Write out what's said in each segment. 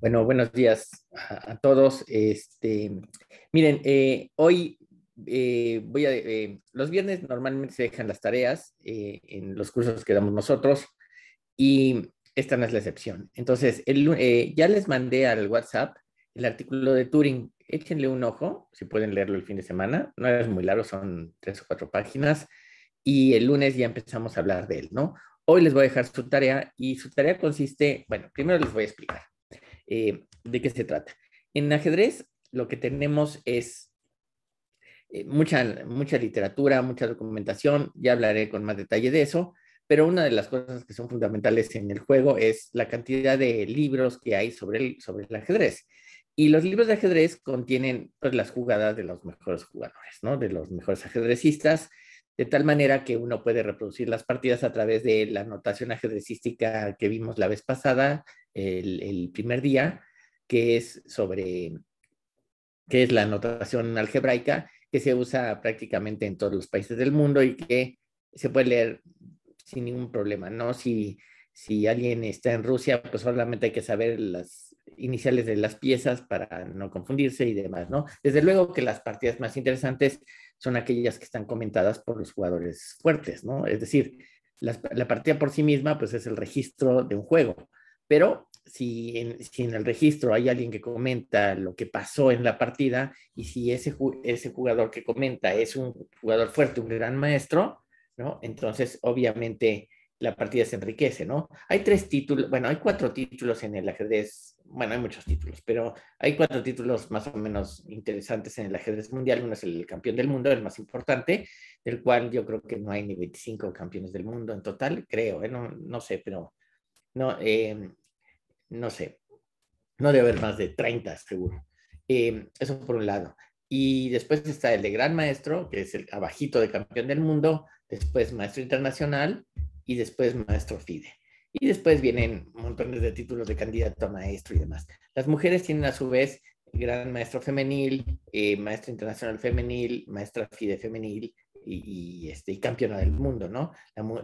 Bueno, buenos días a, todos. Este, miren, eh, hoy eh, voy a... Eh, los viernes normalmente se dejan las tareas en los cursos que damos nosotros y esta no es la excepción. Entonces, ya les mandé al WhatsApp el artículo de Turing. Échenle un ojo, si pueden leerlo el fin de semana. No es muy largo, son tres o cuatro páginas. Y el lunes ya empezamos a hablar de él, ¿no? Hoy les voy a dejar su tarea y su tarea consiste, bueno, primero les voy a explicar. Eh, de qué se trata. En ajedrez lo que tenemos es eh, mucha, literatura, mucha documentación, ya hablaré con más detalle de eso, pero una de las cosas que son fundamentales en el juego es la cantidad de libros que hay sobre el, sobre el ajedrez. Y los libros de ajedrez contienen pues, las jugadas de los mejores jugadores, ¿no? De los mejores ajedrecistas, de tal manera que uno puede reproducir las partidas a través de la notación ajedrecística que vimos la vez pasada, el, primer día, que es sobre, que es la notación algebraica, que se usa prácticamente en todos los países del mundo y que se puede leer sin ningún problema, ¿no? Si, si alguien está en Rusia, pues solamente hay que saber las iniciales de las piezas para no confundirse y demás, ¿no? Desde luego que las partidas más interesantes son aquellas que están comentadas por los jugadores fuertes, ¿no? Es decir, la, partida por sí misma, pues es el registro de un juego, pero si en, si en, el registro hay alguien que comenta lo que pasó en la partida y si ese, ese jugador que comenta es un jugador fuerte, un gran maestro, ¿no? Entonces, obviamente, la partida se enriquece, ¿no? Hay tres títulos, bueno, hay cuatro títulos en el ajedrez, bueno, hay muchos títulos, pero hay cuatro títulos más o menos interesantes en el ajedrez mundial. Uno es el campeón del mundo, el más importante, del cual yo creo que no hay ni 25 campeones del mundo en total, creo, ¿eh? no, sé, pero no, eh, no sé, no debe haber más de 30 seguro. Eh, eso por un lado. Y después está el de gran maestro, que es el abajito de campeón del mundo, después maestro internacional y después maestro FIDE. Y después vienen montones de títulos de candidato a maestro y demás. Las mujeres tienen a su vez gran maestro femenil, eh, maestro internacional femenil, maestra FIDE femenil y, este, y campeona del mundo, ¿no?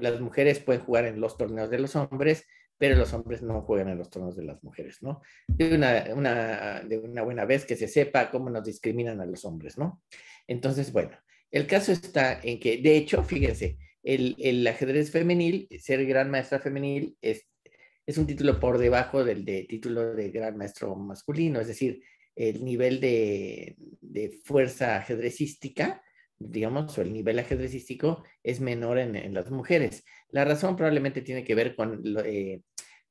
las mujeres pueden jugar en los torneos de los hombres, pero los hombres no juegan en los torneos de las mujeres, ¿no? De una, de una buena vez que se sepa cómo nos discriminan a los hombres, ¿no? Entonces, bueno, el caso está en que, de hecho, fíjense, el, ajedrez femenil, ser gran maestra femenil, es, un título por debajo del título de gran maestro masculino, es decir, el nivel de, fuerza ajedrecística, digamos, o el nivel ajedrecístico es menor en, las mujeres. La razón probablemente tiene que ver eh,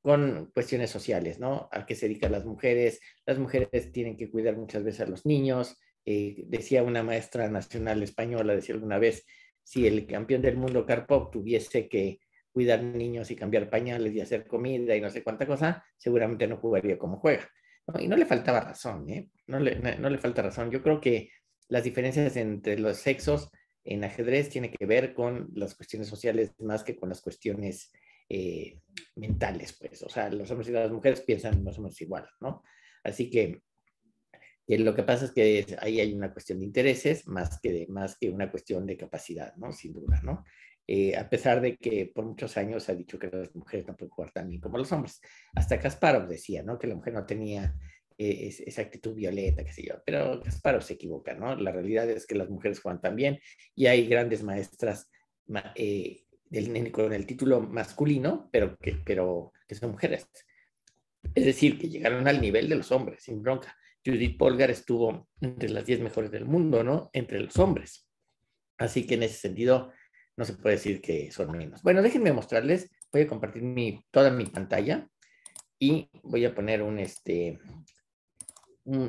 con... cuestiones sociales, ¿no? A qué se dedican las mujeres. Las mujeres tienen que cuidar muchas veces a los niños. Eh, decía una maestra nacional española, decía alguna vez, si el campeón del mundo Karpov tuviese que cuidar niños y cambiar pañales y hacer comida y no sé cuánta cosa, seguramente no jugaría como juega. y no le faltaba razón, ¿eh? no, le, falta razón. Yo creo que las diferencias entre los sexos en ajedrez tiene que ver con las cuestiones sociales más que con las cuestiones eh, mentales, pues. O sea, los hombres y las mujeres piensan no somos menos igual, ¿no? Así que lo que pasa es que ahí hay una cuestión de intereses más que, más que una cuestión de capacidad, ¿no? Sin duda, ¿no? Eh, a pesar de que por muchos años se ha dicho que las mujeres no pueden jugar tan bien como los hombres. Hasta Kasparov decía, ¿no? Que la mujer no tenía eh, esa actitud violeta, qué sé yo. Pero Kasparov se equivoca, ¿no? La realidad es que las mujeres juegan tan bien y hay grandes maestras eh, con el título masculino, pero que, pero que son mujeres. Es decir, que llegaron al nivel de los hombres, sin bronca. Judith Polgar estuvo entre las 10 mejores del mundo, ¿no? Entre los hombres. Así que en ese sentido, no se puede decir que son menos. Bueno, déjenme mostrarles. Voy a compartir mi, toda mi pantalla y voy a poner un, este,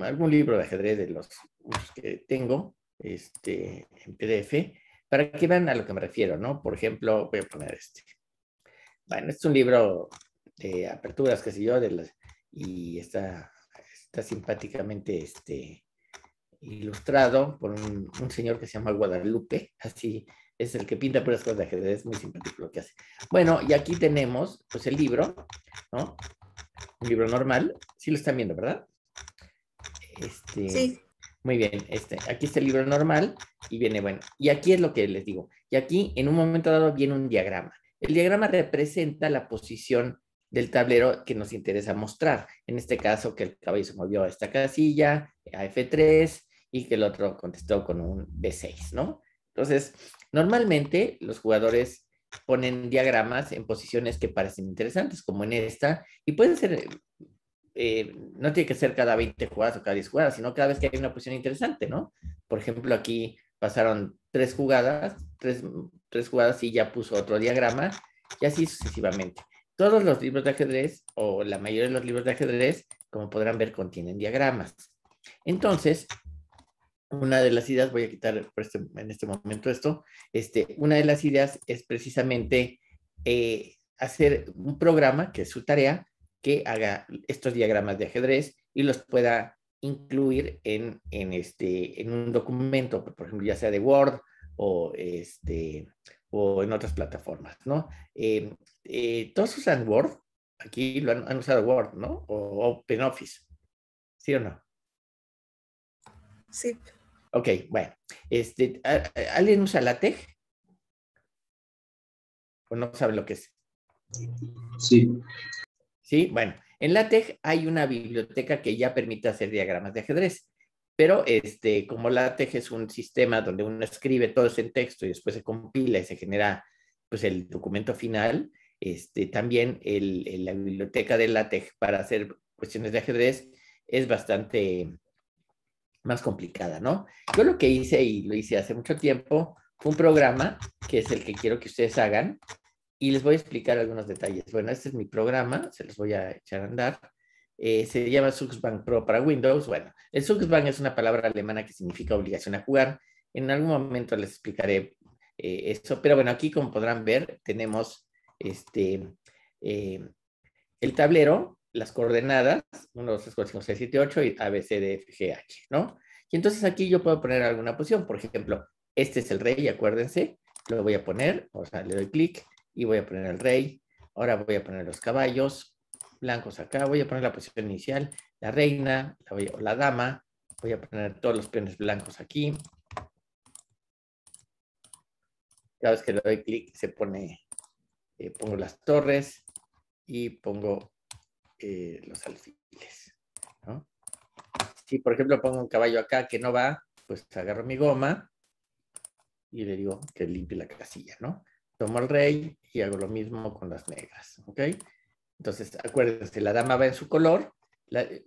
algún libro de ajedrez de los que tengo este, en PDF para que vean a lo que me refiero, ¿no? Por ejemplo, voy a poner este. Bueno, es un libro de aperturas, qué sé yo, de las, y está está simpáticamente este, ilustrado por un, señor que se llama Guadalupe, así es el que pinta puras cosas de ajedrez, muy simpático lo que hace. Bueno, y aquí tenemos pues el libro, ¿no? Un libro normal, sí lo están viendo, ¿verdad? Este, sí. Muy bien, este, aquí está el libro normal y viene, bueno, y aquí es lo que les digo, y aquí en un momento dado viene un diagrama. El diagrama representa la posición del tablero que nos interesa mostrar. En este caso, que el caballo se movió a esta casilla, a F3, y que el otro contestó con un B6, ¿no? Entonces, normalmente los jugadores ponen diagramas en posiciones que parecen interesantes, como en esta, y pueden ser, eh, no tiene que ser cada 20 jugadas o cada 10 jugadas, sino cada vez que hay una posición interesante, ¿no? Por ejemplo, aquí pasaron tres jugadas, tres jugadas y ya puso otro diagrama, y así sucesivamente. Todos los libros de ajedrez, o la mayoría de los libros de ajedrez, como podrán ver, contienen diagramas. Entonces, una de las ideas, voy a quitar este, en este momento esto, este, una de las ideas es precisamente eh, hacer un programa, que es su tarea, que haga estos diagramas de ajedrez y los pueda incluir en, en, este, en un documento, por ejemplo, ya sea de Word o, este, o en otras plataformas, ¿no? Eh, eh, todos usan Word. Aquí lo han, usado Word, ¿no? O OpenOffice. ¿Sí o no? Sí. Ok, bueno. Este, ¿Alguien usa LaTeX? ¿O no sabe lo que es? Sí. Sí, bueno. En LaTeX hay una biblioteca que ya permite hacer diagramas de ajedrez, pero este, como LaTeX es un sistema donde uno escribe todo ese texto y después se compila y se genera pues, el documento final, este, también la biblioteca de LaTeX para hacer cuestiones de ajedrez es bastante más complicada, ¿no? Yo lo que hice y lo hice hace mucho tiempo fue un programa que es el que quiero que ustedes hagan y les voy a explicar algunos detalles. Bueno, este es mi programa, se los voy a echar a andar. Eh, se llama Suxbank Pro para Windows. Bueno, el Suxbank es una palabra alemana que significa obligación a jugar. En algún momento les explicaré eh, eso, pero bueno, aquí como podrán ver, tenemos este, eh, el tablero, las coordenadas, 1, 2, 3, 4, 5, 6, 7, 8 y A, B, C, D, F, G, H, ¿no? Y entonces aquí yo puedo poner alguna posición, por ejemplo, este es el rey, acuérdense, lo voy a poner, o sea, le doy clic y voy a poner el rey, ahora voy a poner los caballos, blancos acá, voy a poner la posición inicial, la reina, o la dama, voy a poner todos los peones blancos aquí. Cada vez que le doy clic se pone eh, pongo las torres y pongo eh, los alfiles. ¿no? Si, por ejemplo, pongo un caballo acá que no va, pues agarro mi goma y le digo que limpie la casilla, ¿no? Tomo el rey y hago lo mismo con las negras, ¿ok? Entonces, acuérdense, la dama va en su color.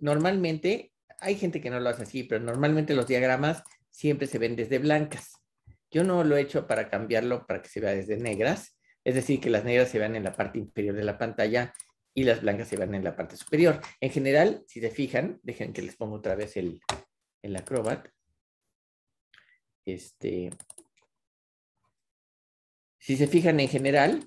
normalmente, hay gente que no lo hace así, pero normalmente los diagramas siempre se ven desde blancas. Yo no lo he hecho para cambiarlo para que se vea desde negras, es decir, que las negras se ven en la parte inferior de la pantalla y las blancas se ven en la parte superior. En general, si se fijan, dejen que les pongo otra vez el, Acrobat. Este, si se fijan en general,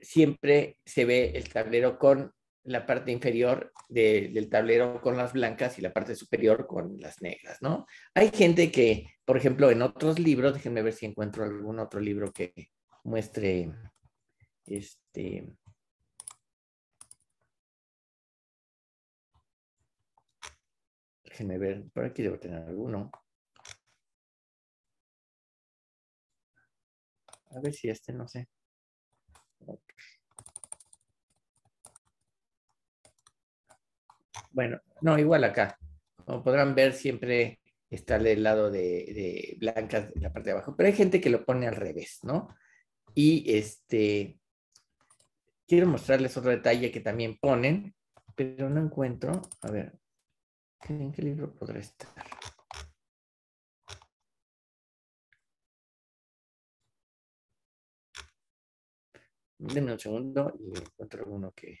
siempre se ve el tablero con la parte inferior del tablero con las blancas y la parte superior con las negras, ¿no? Hay gente que, por ejemplo, en otros libros, déjenme ver si encuentro algún otro libro que muestre este... Déjenme ver, por aquí debo tener alguno. A ver si este, no sé. Ok. Bueno, no, igual acá. Como podrán ver, siempre está del lado de, de blancas la parte de abajo, pero hay gente que lo pone al revés, ¿no? Y este, quiero mostrarles otro detalle que también ponen, pero no encuentro, a ver, ¿en qué libro podrá estar? Denme un segundo y encuentro uno que...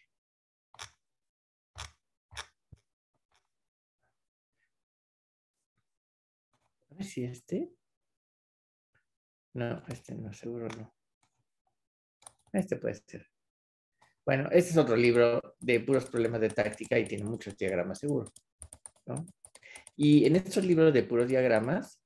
si este. No, este no, seguro no. Este puede ser. Bueno, este es otro libro de puros problemas de táctica y tiene muchos diagramas, seguro. Y en estos libros de puros diagramas,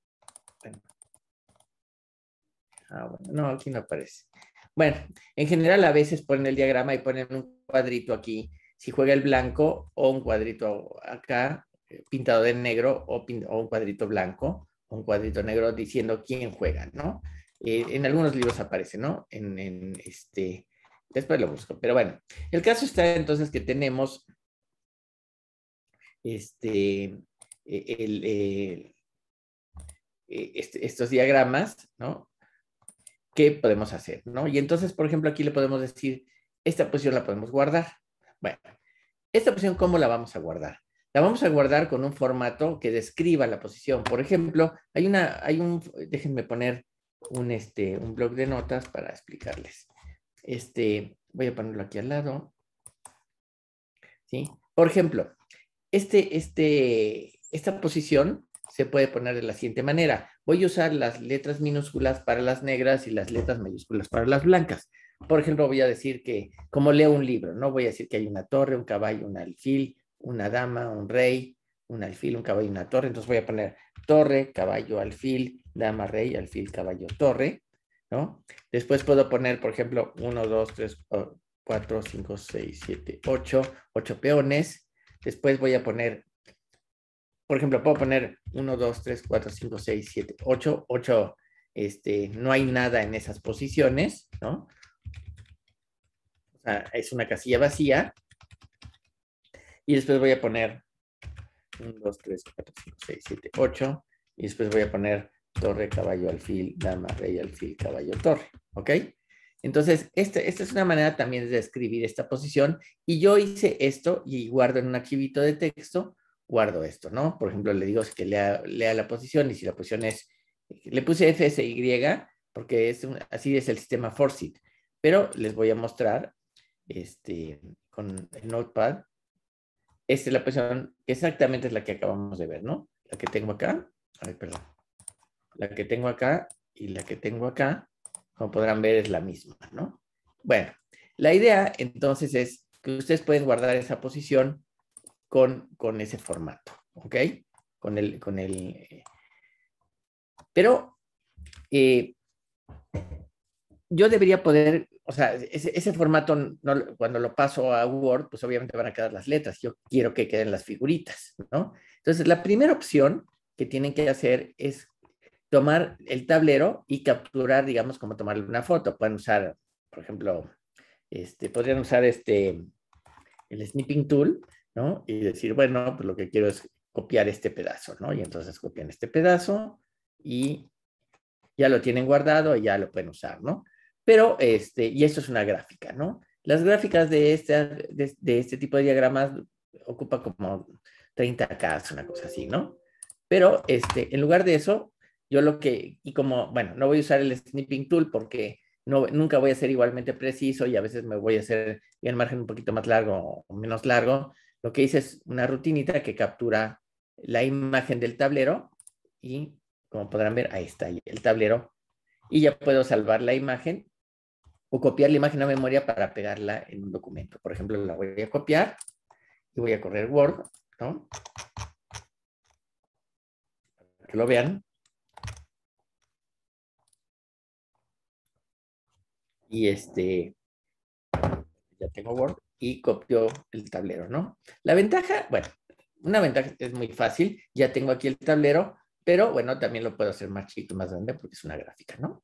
ah, bueno, no, aquí no aparece. Bueno, en general a veces ponen el diagrama y ponen un cuadrito aquí, si juega el blanco o un cuadrito acá, eh, pintado de negro o, o un cuadrito blanco un cuadrito negro diciendo quién juega, ¿no? Eh, en algunos libros aparece, ¿no? En, este, después lo busco, pero bueno, el caso está entonces que tenemos este, e, eh, e, este, estos diagramas, ¿no? ¿Qué podemos hacer, no? Y entonces, por ejemplo, aquí le podemos decir, esta posición la podemos guardar. Bueno, esta posición, ¿cómo la vamos a guardar? la vamos a guardar con un formato que describa la posición. Por ejemplo, hay una, hay un, déjenme poner un, este, un blog de notas para explicarles. Este, voy a ponerlo aquí al lado. ¿Sí? Por ejemplo, este, este, esta posición se puede poner de la siguiente manera. Voy a usar las letras minúsculas para las negras y las letras mayúsculas para las blancas. Por ejemplo, voy a decir que, como leo un libro, no voy a decir que hay una torre, un caballo, un alfil, una dama, un rey, un alfil, un caballo y una torre. Entonces voy a poner torre, caballo, alfil, dama, rey, alfil, caballo, torre. ¿no? Después puedo poner, por ejemplo, 1, 2, 3, 4, 5, 6, 7, 8, 8 peones. Después voy a poner, por ejemplo, puedo poner 1, 2, 3, 4, 5, 6, 7, 8, 8, este, no hay nada en esas posiciones, ¿no? O sea, es una casilla vacía. Y después voy a poner 1, 2, 3, 4, 5, 6, 7, 8. Y después voy a poner torre, caballo, alfil, dama, rey, alfil, caballo, torre. ¿Ok? Entonces, este, esta es una manera también de escribir esta posición. Y yo hice esto y guardo en un archivito de texto, guardo esto, ¿no? Por ejemplo, le digo que lea, lea la posición y si la posición es, le puse FSY porque es así es el sistema Forsyth. Pero les voy a mostrar este, con el Notepad esta es la posición que exactamente es la que acabamos de ver, ¿no? La que tengo acá, ay, perdón, la que tengo acá y la que tengo acá, como podrán ver, es la misma, ¿no? Bueno, la idea entonces es que ustedes pueden guardar esa posición con, con ese formato, ¿ok? Con el, con pero eh, yo debería poder o sea, ese, formato, cuando lo paso a Word, pues obviamente van a quedar las letras. Yo quiero que queden las figuritas, ¿no? Entonces, la primera opción que tienen que hacer es tomar el tablero y capturar, digamos, como tomarle una foto. Pueden usar, por ejemplo, este, podrían usar este, el snipping tool, ¿no? Y decir, bueno, pues lo que quiero es copiar este pedazo, ¿no? Y entonces copian este pedazo y ya lo tienen guardado y ya lo pueden usar, ¿no? Pero, este, y esto es una gráfica, ¿no? Las gráficas de este, de, este tipo de diagramas ocupa como 30K, una cosa así, ¿no? Pero, este, en lugar de eso, yo lo que, y como, bueno, no voy a usar el snipping tool porque no, nunca voy a ser igualmente preciso y a veces me voy a hacer el margen un poquito más largo o menos largo. Lo que hice es una rutinita que captura la imagen del tablero y como podrán ver, ahí está el tablero y ya puedo salvar la imagen o copiar la imagen a memoria para pegarla en un documento. Por ejemplo, la voy a copiar y voy a correr Word, ¿no? Para que lo vean. Y este, ya tengo Word y copio el tablero, ¿no? La ventaja, bueno, una ventaja es muy fácil, ya tengo aquí el tablero, pero bueno, también lo puedo hacer más chiquito, más grande, porque es una gráfica, ¿no?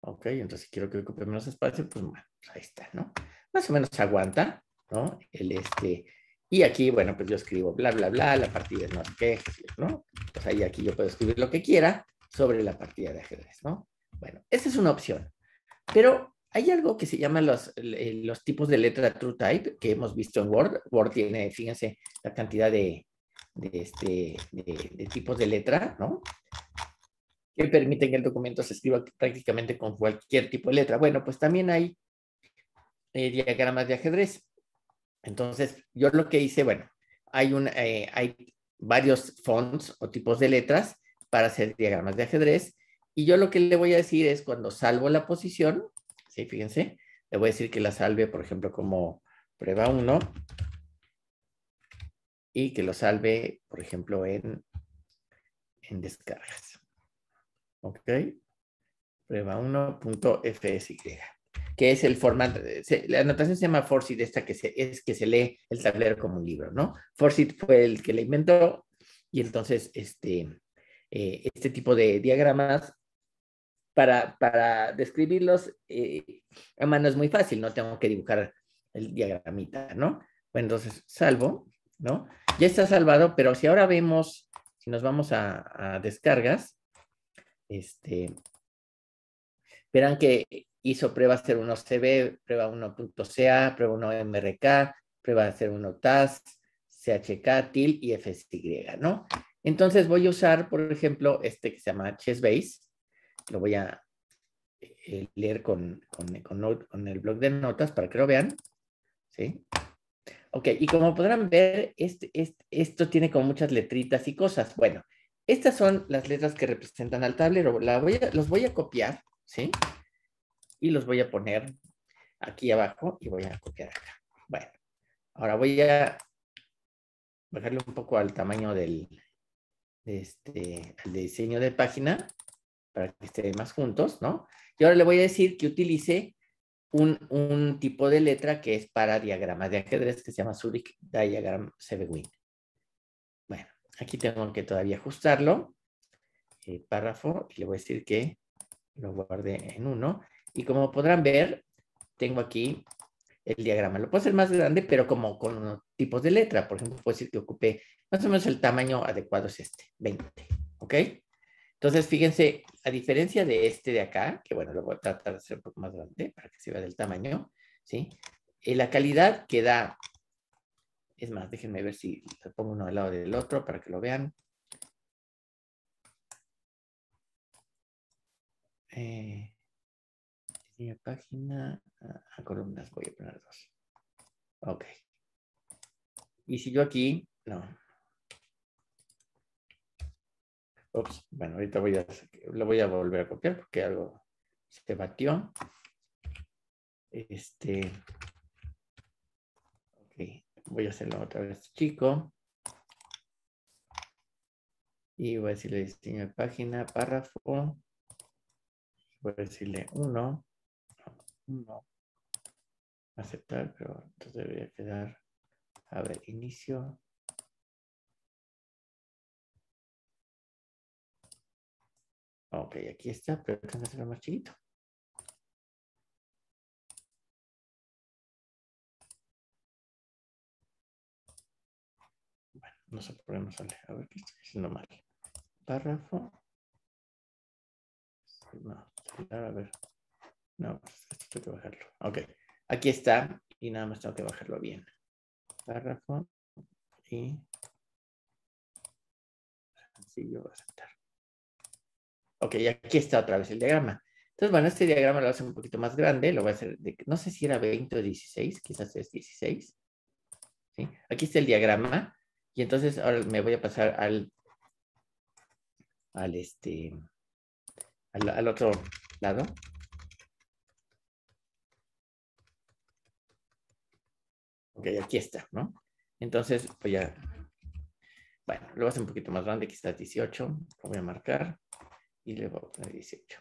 Ok, entonces quiero que ocupe menos espacio, pues bueno, pues, ahí está, ¿no? Más o menos aguanta, ¿no? El este, y aquí, bueno, pues yo escribo bla, bla, bla, la partida de no sé ¿no? Pues ahí aquí yo puedo escribir lo que quiera sobre la partida de ajedrez, ¿no? Bueno, esa es una opción. Pero hay algo que se llama los, eh, los tipos de letra True Type que hemos visto en Word. Word tiene, fíjense, la cantidad de, de, este, de tipos de letra, ¿no? que permiten que el documento se escriba prácticamente con cualquier tipo de letra. Bueno, pues también hay eh, diagramas de ajedrez. Entonces, yo lo que hice, bueno, hay, eh, hay varios fonts o tipos de letras para hacer diagramas de ajedrez. Y yo lo que le voy a decir es cuando salvo la posición, ¿sí? fíjense, le voy a decir que la salve, por ejemplo, como prueba 1 y que lo salve, por ejemplo, en, en descargas. ¿Ok? Prueba 1.fsy, que es el formato. la anotación se llama Forsyth, esta que es que se lee el tablero como un libro, ¿no? Forsyth fue el que la inventó y entonces este, eh, este tipo de diagramas para, describirlos eh, a mano es muy fácil, no tengo que dibujar el diagramita, ¿no? Bueno, entonces salvo, ¿no? Ya está salvado, pero si ahora vemos, si nos vamos a descargas, este, verán que hizo prueba 01CB, prueba 1.ca, prueba 1MRK, prueba 01TAS, CHK, TIL y FSY, ¿no? Entonces voy a usar, por ejemplo, este que se llama Chessbase. Lo voy a eh, leer con, con, el blog de notas para que lo vean. ¿Sí? Ok, y como podrán ver, este, este esto tiene como muchas letritas y cosas. Bueno, estas son las letras que representan al tablero. voy los voy a copiar, ¿sí? Y los voy a poner aquí abajo y voy a copiar acá. Bueno, ahora voy a bajarle un poco al tamaño del este, diseño de página para que estén más juntos, ¿no? Y ahora le voy a decir que utilice un, un tipo de letra que es para diagramas de ajedrez que se llama Zurich Diagram Sebewin. Aquí tengo que todavía ajustarlo. El párrafo, y le voy a decir que lo guarde en uno. Y como podrán ver, tengo aquí el diagrama. Lo puedo hacer más grande, pero como con unos tipos de letra. Por ejemplo, puedo decir que ocupe más o menos el tamaño adecuado es este, 20. ¿Ok? Entonces, fíjense, a diferencia de este de acá, que bueno, lo voy a tratar de hacer un poco más grande para que se vea del tamaño, ¿sí? Eh, la calidad que da es más, déjenme ver si lo pongo uno al lado del otro para que lo vean. Eh, página a, ah, ah, columnas voy a poner dos. Ok. Y si yo aquí, no. Ups, bueno, ahorita lo voy a volver a copiar porque algo se batió. Este, voy a hacerlo otra vez chico. Y voy a decirle diseño de página, párrafo. Voy a decirle uno. uno Aceptar, pero entonces debería quedar. A ver, inicio. Ok, aquí está, pero tengo que hacerlo más chiquito. No sé por qué no sale. A ver qué estoy haciendo mal. Párrafo. No, a ver. No, pues, esto tengo que bajarlo. Ok. Aquí está. Y nada más tengo que bajarlo bien. Párrafo. Y. voy a aceptar. Ok, y aquí está otra vez el diagrama. Entonces, bueno, este diagrama lo hace un poquito más grande. Lo voy a hacer, de, no sé si era 20 o 16, quizás es 16. ¿sí? Aquí está el diagrama. Y entonces ahora me voy a pasar al, al este, al, otro lado. Ok, aquí está, ¿no? Entonces voy a, bueno, lo voy a hacer un poquito más grande, aquí está 18, lo voy a marcar y le voy a poner 18.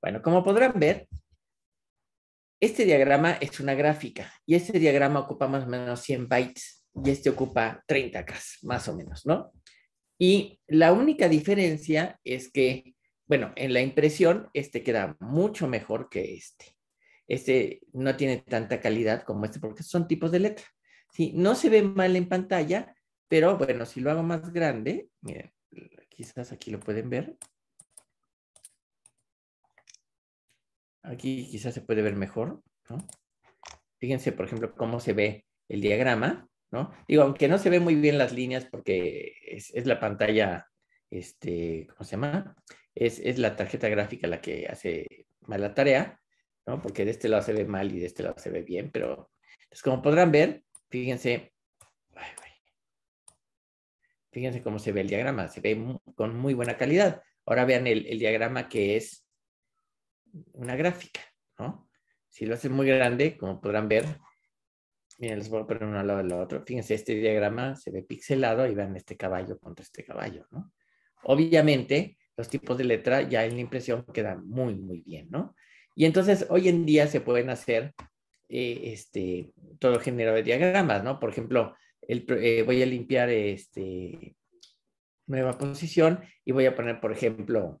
Bueno, como podrán ver, este diagrama es una gráfica y este diagrama ocupa más o menos 100 bytes y este ocupa 30 casas, más o menos, ¿no? Y la única diferencia es que, bueno, en la impresión, este queda mucho mejor que este. Este no tiene tanta calidad como este porque son tipos de letra. no se ve mal en pantalla, pero bueno, si lo hago más grande, miren, quizás aquí lo pueden ver. Aquí quizás se puede ver mejor, ¿no? Fíjense, por ejemplo, cómo se ve el diagrama. ¿no? Digo, aunque no se ve muy bien las líneas porque es, la pantalla, este, ¿cómo se llama? Es, la tarjeta gráfica la que hace mal la tarea, ¿no? Porque de este lado se ve mal y de este lado se ve bien, pero pues, como podrán ver, fíjense, fíjense cómo se ve el diagrama, se ve con muy buena calidad. Ahora vean el, el diagrama que es una gráfica, ¿no? Si lo hacen muy grande, como podrán ver, Miren, les voy a poner uno al lado del otro. Fíjense, este diagrama se ve pixelado y vean este caballo contra este caballo, ¿no? Obviamente, los tipos de letra ya en la impresión quedan muy, muy bien, ¿no? Y entonces, hoy en día se pueden hacer eh, este, todo género de diagramas, ¿no? Por ejemplo, el, eh, voy a limpiar este, nueva posición y voy a poner, por ejemplo,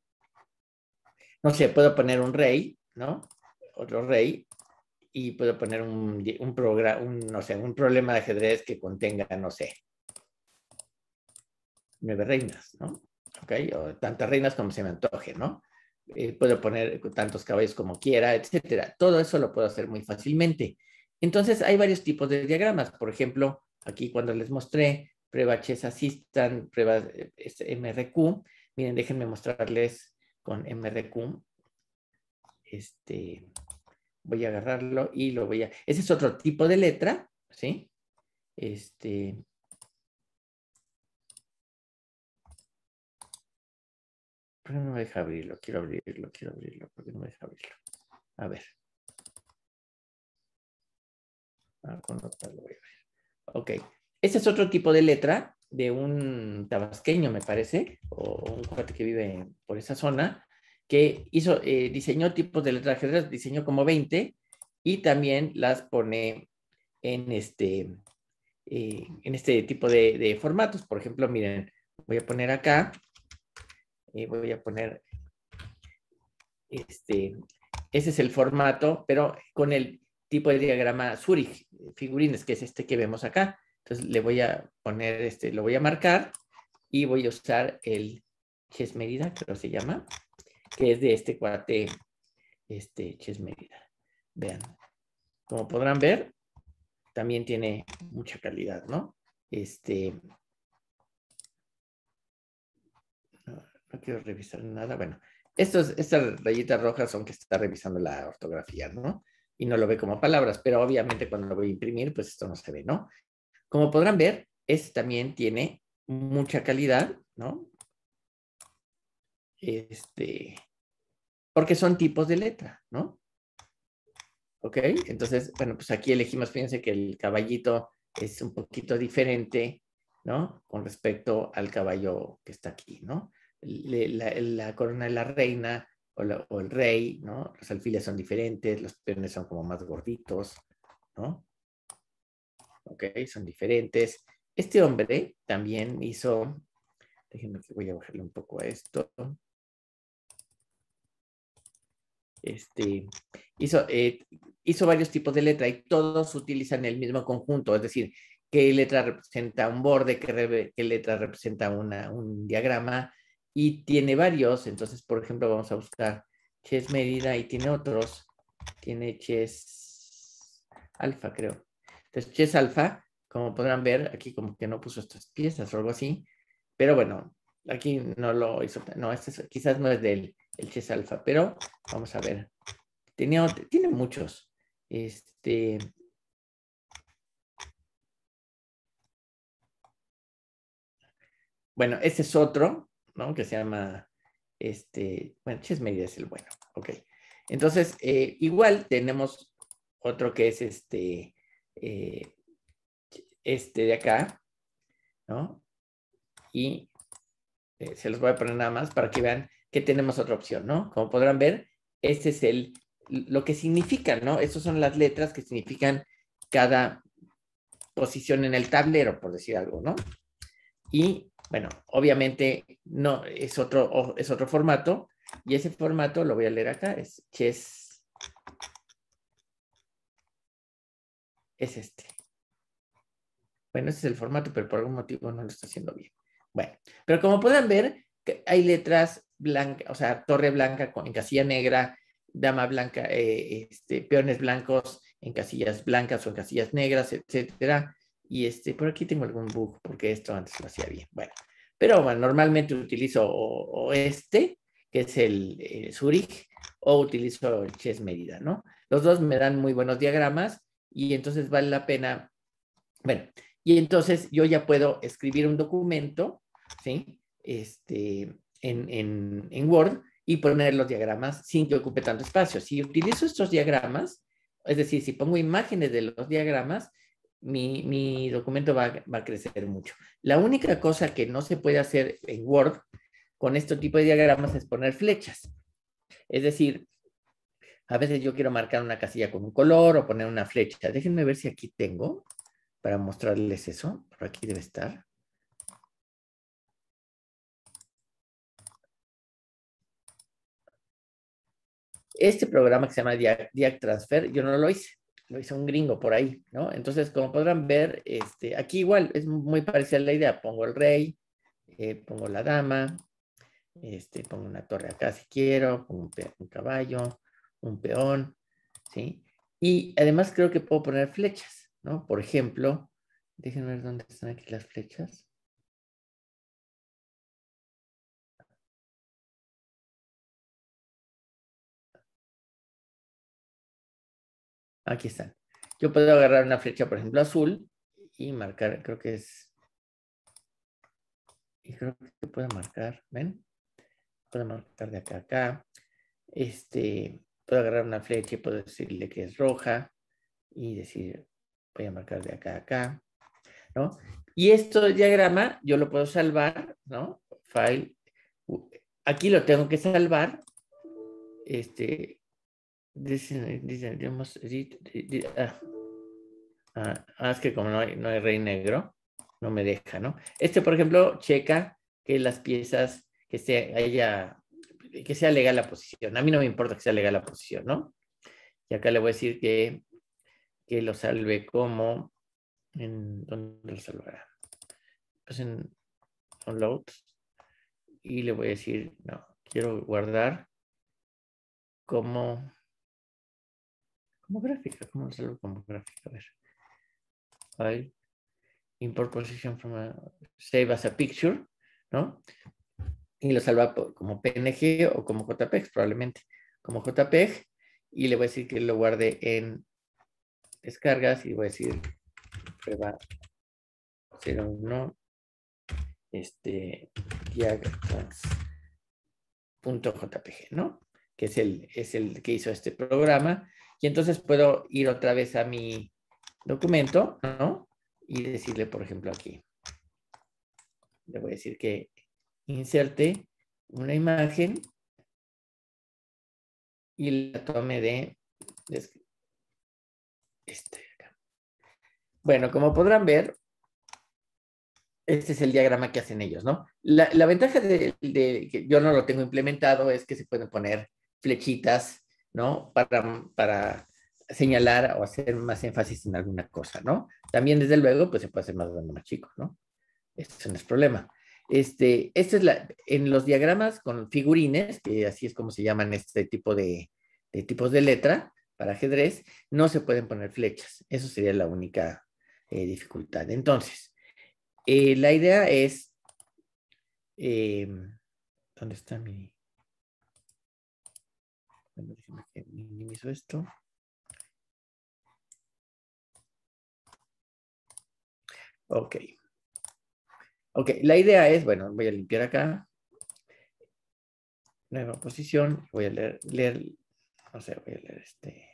no sé, puedo poner un rey, ¿no? Otro rey, y puedo poner un, programa, no sé, un problema de ajedrez que contenga, no sé, nueve reinas, ¿no? ¿Ok? O tantas reinas como se me antoje, ¿no? Eh, puedo poner tantos caballos como quiera, etcétera. Todo eso lo puedo hacer muy fácilmente. Entonces, hay varios tipos de diagramas. Por ejemplo, aquí cuando les mostré prueba Chess Assistant, prueba eh, MRQ, miren, déjenme mostrarles con MRQ. Este, voy a agarrarlo y lo voy a... Ese es otro tipo de letra, ¿sí? Este... ¿Por qué no me deja abrirlo? Quiero abrirlo, quiero abrirlo. ¿Por qué no me deja abrirlo? A ver. Ah, ok. Ese es otro tipo de letra de un tabasqueño, me parece, o un cuate que vive por esa zona, que hizo, eh, diseñó tipos de letras ajedrez, diseñó como 20 y también las pone en este, eh, en este tipo de, formatos. Por ejemplo, miren, voy a poner acá, eh, voy a poner este, ese es el formato, pero con el tipo de diagrama Zurich, figurines, que es este que vemos acá. Entonces le voy a poner este, lo voy a marcar y voy a usar el que es creo que se llama que es de este cuate, este Chesmerida. Vean, como podrán ver, también tiene mucha calidad, ¿no? Este, no, quiero revisar nada, bueno, estas rayitas rojas son que está revisando la ortografía, ¿no? Y no lo ve como palabras, pero obviamente cuando lo voy a imprimir, pues esto no se ve, ¿no? Como podrán ver, este también tiene mucha calidad, ¿no? Este, porque son tipos de letra, ¿no? ¿Ok? Entonces, bueno, pues aquí elegimos, fíjense que el caballito es un poquito diferente, ¿no? Con respecto al caballo que está aquí, ¿no? La, corona de la reina o, el rey, ¿no? Los alfiles son diferentes, los peones son como más gorditos, ¿no? ¿Ok? Son diferentes. Este hombre también hizo, déjenme que voy a bajarle un poco a esto este, eh, hizo, varios tipos de letra y todos utilizan el mismo conjunto, es decir, qué letra representa un borde, qué, letra representa un diagrama, y tiene varios, entonces, por ejemplo, vamos a buscar Chess medida y tiene otros, tiene Chess Alfa, creo. Entonces, Chess Alfa, como podrán ver, aquí como que no puso estas piezas o algo así, pero bueno, aquí no lo hizo, no, este quizás no es de el chess alfa, pero vamos a ver. Tenía, tiene muchos. Este. Bueno, ese es otro, ¿no? Que se llama, este, bueno, chess media es el bueno, ok. Entonces, eh, igual tenemos otro que es este, eh, este de acá, ¿no? Y eh, se los voy a poner nada más para que vean que tenemos otra opción, ¿no? Como podrán ver, este es el, lo que significan, ¿no? Estas son las letras que significan cada posición en el tablero, por decir algo, ¿no? Y bueno, obviamente no es otro, es otro formato y ese formato lo voy a leer acá, es chess. Es este. Bueno, ese es el formato, pero por algún motivo no lo está haciendo bien. Bueno, pero como pueden ver, hay letras blanca, o sea, torre blanca en casilla negra, dama blanca, eh, este, peones blancos en casillas blancas o en casillas negras, etcétera. Y este, por aquí tengo algún bug, porque esto antes lo hacía bien. Bueno, pero bueno, normalmente utilizo o, este, que es el, Zurich, o utilizo el Chess Medida, ¿no? Los dos me dan muy buenos diagramas y entonces vale la pena. Bueno, y entonces yo ya puedo escribir un documento, ¿sí? Este, en, Word y poner los diagramas sin que ocupe tanto espacio. Si utilizo estos diagramas, es decir, si pongo imágenes de los diagramas, mi, mi documento va, va, a crecer mucho. La única cosa que no se puede hacer en Word con este tipo de diagramas es poner flechas. Es decir, a veces yo quiero marcar una casilla con un color o poner una flecha. Déjenme ver si aquí tengo para mostrarles eso. Por aquí debe estar. Este programa que se llama Diac Transfer, yo no lo hice, lo hizo un gringo por ahí, ¿no? Entonces, como podrán ver, este, aquí igual es muy parecida la idea. Pongo el rey, eh, pongo la dama, este, pongo una torre acá si quiero, pongo un, un, caballo, un peón, ¿sí? Y además creo que puedo poner flechas, ¿no? Por ejemplo, déjenme ver dónde están aquí las flechas. Aquí están. Yo puedo agarrar una flecha, por ejemplo, azul y marcar, creo que es... Y creo que puedo marcar, ¿ven? Puedo marcar de acá a acá. Este, puedo agarrar una flecha y puedo decirle que es roja y decir, voy a marcar de acá a acá, ¿no? Y el diagrama yo lo puedo salvar, ¿no? File. Aquí lo tengo que salvar. Este, dice eh, dicen, digamos, ah, ah, ah. es que como no hay, rey negro, no me deja, ¿no? Este, por ejemplo, checa que las piezas, que se haya, que sea legal la posición. A mí no me importa que sea legal la posición, ¿no? Y acá le voy a decir que, lo salve como, ¿dónde lo salvará? Pues en Y le voy a decir, no, quiero guardar como como gráfica, ¿cómo salvo como gráfica? A ver. import position from a, save as a picture, ¿no? Y lo salva como PNG o como JPEG, probablemente como JPEG. Y le voy a decir que lo guarde en descargas y voy a decir prueba 01 este diagrams.jpg, ¿no? Que es el, es el que hizo este programa y entonces puedo ir otra vez a mi documento, ¿no? Y decirle, por ejemplo, aquí. Le voy a decir que inserte una imagen y la tome de... Este, bueno, como podrán ver, este es el diagrama que hacen ellos, ¿no? La, ventaja de, que yo no lo tengo implementado es que se pueden poner flechitas ¿no? Para, para señalar o hacer más énfasis en alguna cosa, ¿no? También, desde luego, pues se puede hacer más grande más chico, ¿no? eso no es problema. Este, esta es la, en los diagramas con figurines, que así es como se llaman este tipo de, tipos de letra para ajedrez, no se pueden poner flechas. Eso sería la única eh, dificultad. Entonces, eh, la idea es, em, ¿dónde está mi...? Bueno, esto. Ok. Ok, la idea es, bueno, voy a limpiar acá. Nueva posición. Voy a leer, leer, no sé, voy a leer este.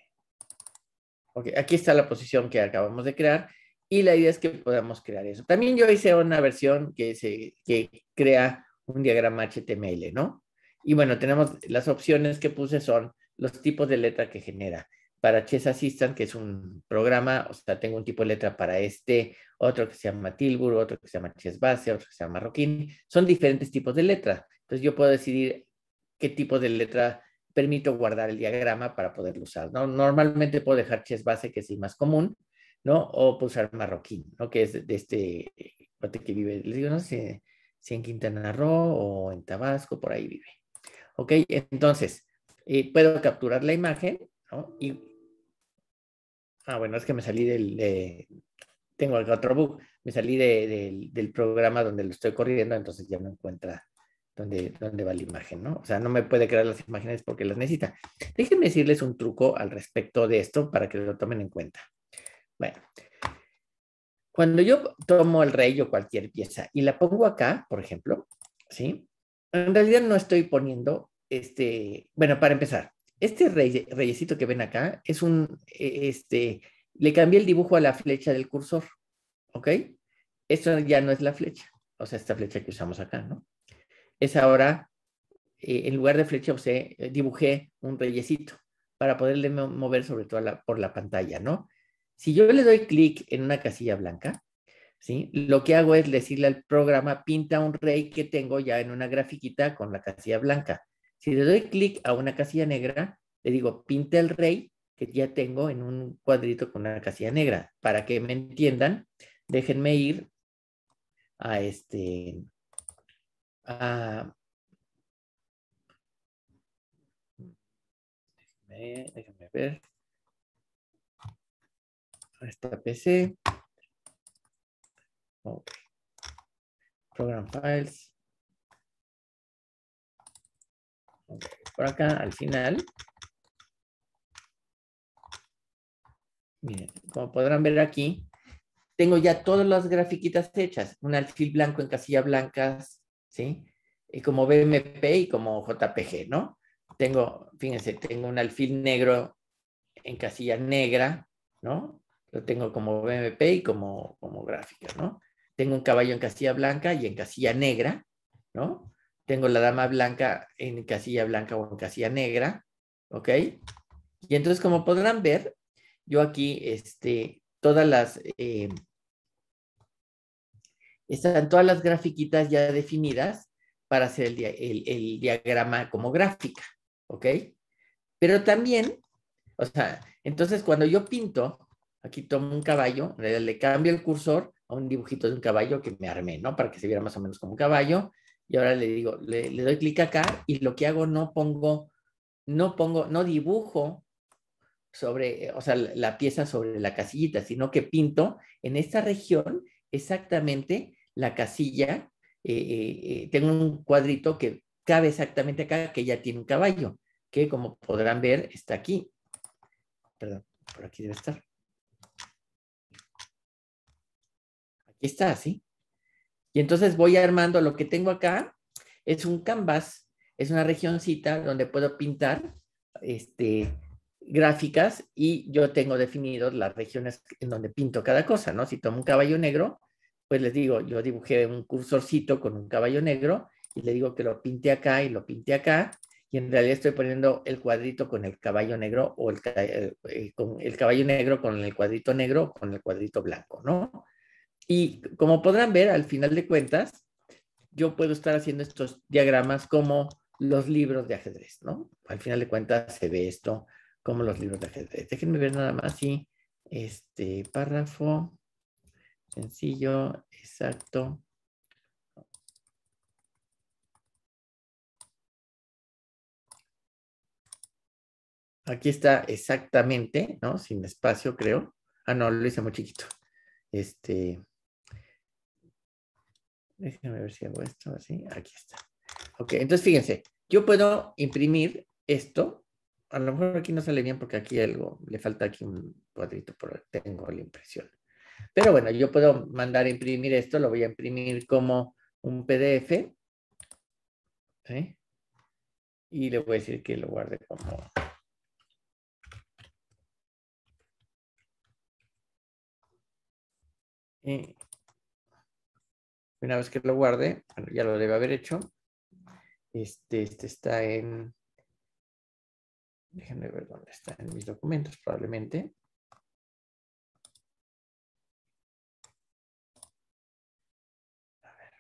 Ok, aquí está la posición que acabamos de crear. Y la idea es que podamos crear eso. También yo hice una versión que, se, que crea un diagrama HTML, ¿no? Y bueno, tenemos las opciones que puse son los tipos de letra que genera. Para Chess Assistant, que es un programa, o sea, tengo un tipo de letra para este, otro que se llama Tilbur, otro que se llama Chess Base, otro que se llama Marroquín. Son diferentes tipos de letra. Entonces yo puedo decidir qué tipo de letra permito guardar el diagrama para poderlo usar. ¿no? Normalmente puedo dejar Chess Base, que es el más común, ¿no? O puedo usar Marroquín, Que es de este parte que vive, les digo, no sé si en Quintana Roo o en Tabasco, por ahí vive. Ok, entonces, eh, puedo capturar la imagen, ¿no? Y, ah, bueno, es que me salí del, tengo el otro bug, me salí del programa donde lo estoy corriendo, entonces ya no encuentra dónde, dónde va la imagen, ¿no? O sea, no me puede crear las imágenes porque las necesita. Déjenme decirles un truco al respecto de esto para que lo tomen en cuenta. Bueno, cuando yo tomo el rey o cualquier pieza y la pongo acá, por ejemplo, ¿sí? en realidad no estoy poniendo, este, bueno, para empezar, este rey, que ven acá es un, e, este, le cambié el dibujo a la flecha del cursor, ¿ok? Esto ya no es la flecha, o sea, esta flecha que usamos acá, ¿no? Es ahora, eh, en lugar de flecha, sea, eh, dibujé un reyecito para poderle mover sobre todo la, por la pantalla, ¿no? Si yo le doy clic en una casilla blanca, lo que hago es decirle al programa, pinta un rey que tengo ya en una grafiquita con la casilla blanca. Si le doy clic a una casilla negra, le digo, pinta el rey que ya tengo en un cuadrito con una casilla negra. Para que me entiendan, déjenme ir a este... déjenme ver. A esta PC. Program Files. Por acá, al final. Miren, como podrán ver aquí, tengo ya todas las grafiquitas hechas. Un alfil blanco en casilla blancas, ¿sí? Y como BMP y como JPG, ¿no? Tengo, fíjense, tengo un alfil negro en casilla negra, ¿no? Lo tengo como BMP y como, como ¿no? Tengo un caballo en casilla blanca y en casilla negra, ¿no? Tengo la dama blanca en casilla blanca o en casilla negra, ¿ok? Y entonces, como podrán ver, yo aquí, este, todas las, eh, están todas las grafiquitas ya definidas para hacer el, diagrama como gráfica, ¿ok? Pero también, o sea, entonces cuando yo pinto, aquí tomo un caballo, le cambio el cursor un dibujito de un caballo que me armé, ¿no? Para que se viera más o menos como un caballo. Y ahora le digo, le, doy clic acá y lo que hago no pongo, no pongo, no dibujo sobre, o sea, la pieza sobre la casillita, sino que pinto en esta región exactamente la casilla. Eh, eh, eh, tengo un cuadrito que cabe exactamente acá, que ya tiene un caballo, que como podrán ver está aquí. Perdón, por aquí debe estar. está así. Y entonces voy armando lo que tengo acá, es un canvas, es una regioncita donde puedo pintar este, gráficas y yo tengo definidos las regiones en donde pinto cada cosa, ¿no? Si tomo un caballo negro, pues les digo, yo dibujé un cursorcito con un caballo negro y le digo que lo pinte acá y lo pinte acá y en realidad estoy poniendo el cuadrito con el caballo negro o el, eh, eh, con el caballo negro con el cuadrito negro con el cuadrito blanco, ¿no? Y como podrán ver, al final de cuentas, yo puedo estar haciendo estos diagramas como los libros de ajedrez, ¿no? Al final de cuentas se ve esto como los libros de ajedrez. Déjenme ver nada más sí. este párrafo sencillo, exacto. Aquí está exactamente, ¿no? Sin espacio, creo. Ah, no, lo hice muy chiquito. Este, Déjenme ver si hago esto así. Aquí está. Ok, entonces fíjense, yo puedo imprimir esto. A lo mejor aquí no sale bien porque aquí algo, le falta aquí un cuadrito, por tengo la impresión. Pero bueno, yo puedo mandar a imprimir esto, lo voy a imprimir como un PDF. Y le voy a decir que lo guarde como... Eh, una vez que lo guarde, ya lo debe haber hecho. Este, este, está en... Déjenme ver dónde está, en mis documentos probablemente. A ver.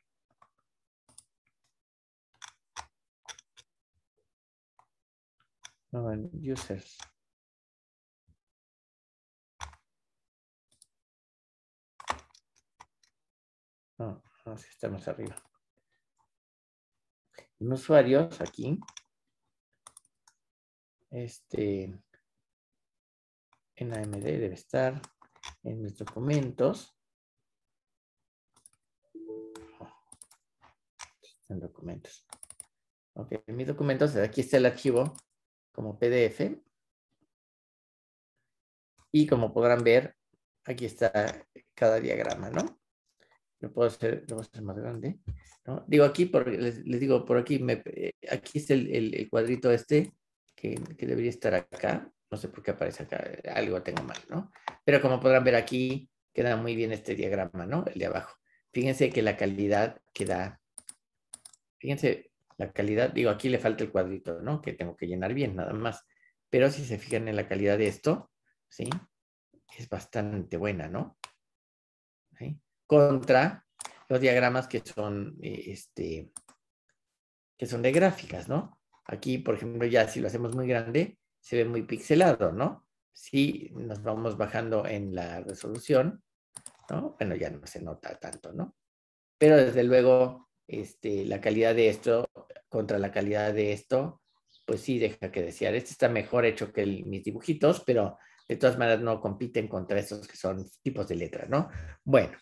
no, en users. No. Vamos ah, a está más arriba. En usuarios, aquí. Este. En AMD debe estar. En mis documentos. En documentos. Ok, en mis documentos, aquí está el archivo como PDF. Y como podrán ver, aquí está cada diagrama, ¿no? lo puedo hacer, lo voy hacer más grande. ¿no? Digo aquí, les, digo, por aquí, me, eh, aquí es el, cuadrito este, que, que, debería estar acá. No sé por qué aparece acá, eh, algo tengo mal, ¿no? Pero como podrán ver aquí, queda muy bien este diagrama, ¿no? El de abajo. Fíjense que la calidad queda, fíjense, la calidad, digo, aquí le falta el cuadrito, ¿no? Que tengo que llenar bien, nada más. Pero si se fijan en la calidad de esto, ¿sí? Es bastante buena, ¿no? contra los diagramas que son, e, este, que son de gráficas, ¿no? Aquí, por ejemplo, ya si lo hacemos muy grande, se ve muy pixelado, ¿no? Si nos vamos bajando en la resolución, ¿no? Bueno, ya no se nota tanto, ¿no? Pero desde luego, este, la calidad de esto contra la calidad de esto, pues sí deja que desear. Este está mejor hecho que mis dibujitos, pero de todas maneras no compiten contra estos que son tipos de letra ¿no? Bueno,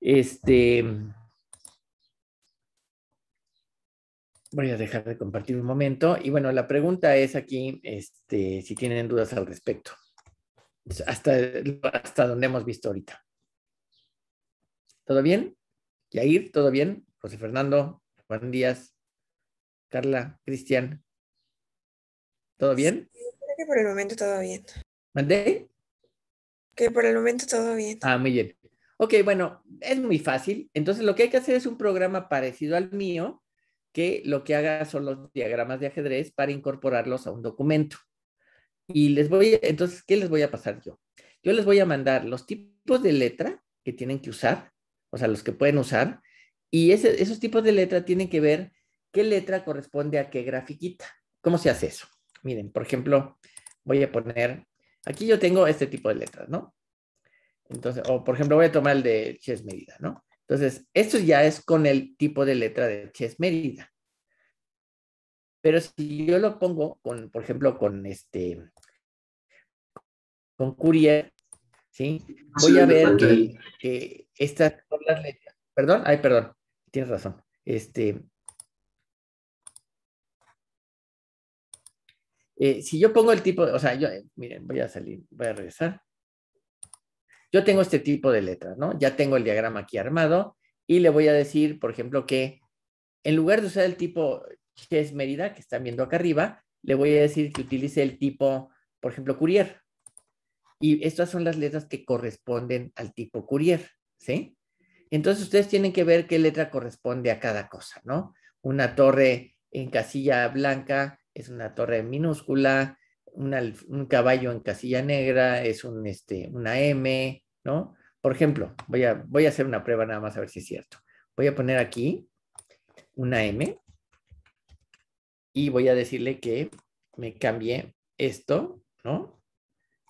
este. Voy a dejar de compartir un momento. Y bueno, la pregunta es aquí este, si tienen dudas al respecto. Pues, hasta, hasta donde hemos visto ahorita. ¿Todo bien? Yair, ¿todo bien? José Fernando, Juan Díaz, Carla, Cristian. ¿Todo bien? creo que por el momento todo bien. ¿Mandé? Que por el momento todo bien. Ah, muy bien. Ok, bueno, es muy fácil. Entonces lo que hay que hacer es un programa parecido al mío, que lo que haga son los diagramas de ajedrez para incorporarlos a un documento. Y les voy, entonces, ¿qué les voy a pasar yo? Yo les voy a mandar los tipos de letra que tienen que usar, o sea, los que pueden usar, y esos tipos de letra tienen que ver qué letra corresponde a qué grafiquita. ¿Cómo se hace eso? Miren, por ejemplo, voy a poner, aquí yo tengo este tipo de letras, ¿no? Entonces, o por ejemplo, voy a tomar el de Chess ¿no? Entonces, esto ya es con el tipo de letra de Chess Mérida. Pero si yo lo pongo con, por ejemplo, con este, con Courier, ¿sí? Ah, voy a ver que, estas son las letras. Perdón, ay, perdón, tienes razón. Este, eh, si yo pongo el tipo, o sea, yo, eh, miren, voy a salir, voy a regresar yo tengo este tipo de letras, ¿no? Ya tengo el diagrama aquí armado y le voy a decir, por ejemplo, que en lugar de usar el tipo Chesmerida que están viendo acá arriba, le voy a decir que utilice el tipo, por ejemplo, Courier. Y estas son las letras que corresponden al tipo Courier, ¿sí? Entonces ustedes tienen que ver qué letra corresponde a cada cosa, ¿no? Una torre en casilla blanca es una torre minúscula, un caballo en casilla negra, es un, este, una M, ¿no? Por ejemplo, voy a, voy a hacer una prueba nada más a ver si es cierto. Voy a poner aquí una M y voy a decirle que me cambie esto, ¿no?